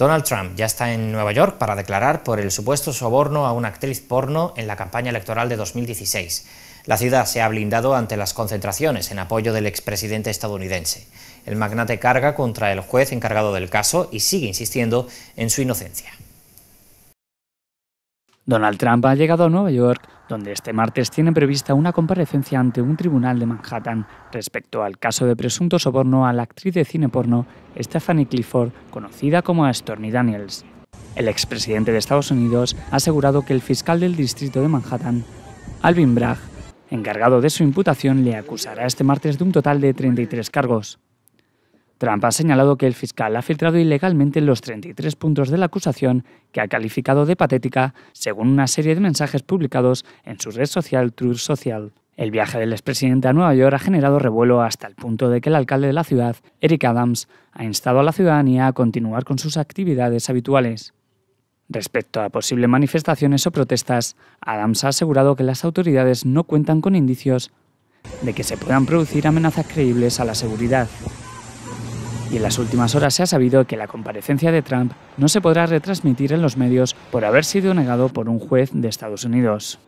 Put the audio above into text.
Donald Trump ya está en Nueva York para declarar por el supuesto soborno a una actriz porno en la campaña electoral de 2016. La ciudad se ha blindado ante las concentraciones en apoyo del expresidente estadounidense. El magnate carga contra el juez encargado del caso y sigue insistiendo en su inocencia. Donald Trump ha llegado a Nueva York donde este martes tiene prevista una comparecencia ante un tribunal de Manhattan respecto al caso de presunto soborno a la actriz de cine porno Stephanie Clifford, conocida como Stormy Daniels. El expresidente de Estados Unidos ha asegurado que el fiscal del distrito de Manhattan, Alvin Bragg, encargado de su imputación, le acusará este martes de un total de 33 cargos. Trump ha señalado que el fiscal ha filtrado ilegalmente los 33 puntos de la acusación que ha calificado de patética, según una serie de mensajes publicados en su red social Truth Social. El viaje del expresidente a Nueva York ha generado revuelo hasta el punto de que el alcalde de la ciudad, Eric Adams, ha instado a la ciudadanía a continuar con sus actividades habituales. Respecto a posibles manifestaciones o protestas, Adams ha asegurado que las autoridades no cuentan con indicios de que se puedan producir amenazas creíbles a la seguridad y en las últimas horas se ha sabido que la comparecencia de Trump no se podrá retransmitir en los medios por haber sido negado por un juez de Estados Unidos.